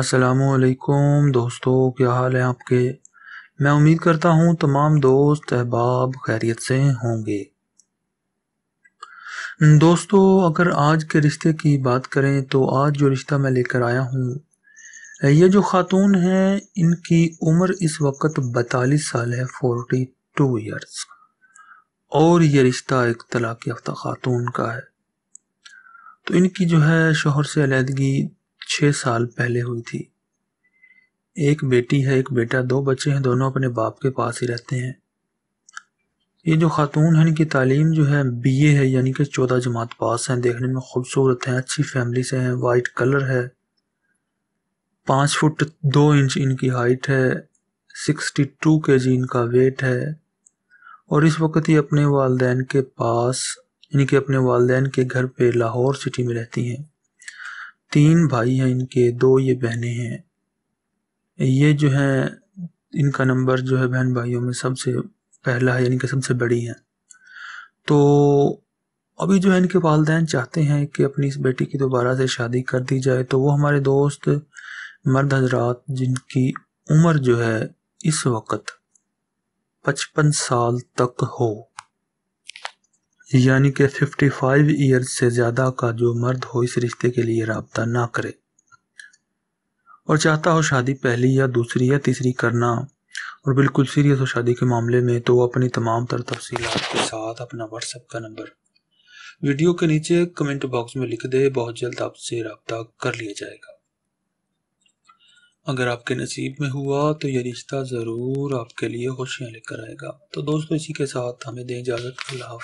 असलकुम दोस्तों क्या हाल है आपके मैं उम्मीद करता हूँ तमाम दोस्त अहबाब खैरियत से होंगे दोस्तों अगर आज के रिश्ते की बात करें तो आज जो रिश्ता मैं लेकर आया हूँ ये जो ख़ातून हैं इनकी उम्र इस वक्त बतालीस साल है फोर्टी टू ईयर्स और ये रिश्ता एक तलाक़ याफ्ता ख़ातून का है तो इनकी जो है शोहर से अलीहदगी छः साल पहले हुई थी एक बेटी है एक बेटा दो बच्चे हैं दोनों अपने बाप के पास ही रहते हैं ये जो खातून है इनकी तालीम जो है बीए है यानी कि चौदह जमात पास हैं देखने में खूबसूरत हैं अच्छी फैमिली से हैं वाइट कलर है पाँच फुट दो इंच इनकी हाइट है सिक्सटी टू के जी इनका वेट है और इस वक्त ये अपने वालदेन के पास यानी कि अपने वालदेन के घर पे लाहौर सिटी में रहती हैं तीन भाई हैं इनके दो ये बहने हैं ये जो है इनका नंबर जो है बहन भाइयों में सबसे पहला है यानी कि सबसे बड़ी है तो अभी जो है इनके वालदेन चाहते हैं कि अपनी इस बेटी की दोबारा से शादी कर दी जाए तो वो हमारे दोस्त मर्द हजरात जिनकी उम्र जो है इस वक्त पचपन साल तक हो यानी कि 55 ईयर्स से ज़्यादा का जो मर्द हो इस रिश्ते के लिए रबता ना करे और चाहता हो शादी पहली या दूसरी या तीसरी करना और बिल्कुल सीरियस हो शादी के मामले में तो अपनी तमाम तर तफसी के साथ अपना व्हाट्सएप का नंबर वीडियो के नीचे कमेंट बॉक्स में लिख दे बहुत जल्द आपसे रबता कर लिया जाएगा अगर आपके नसीब में हुआ तो ये रिश्ता ज़रूर आपके लिए खुशियाँ लेकर आएगा तो दोस्तों इसी के साथ हमें दें इजाज़त अल्लाह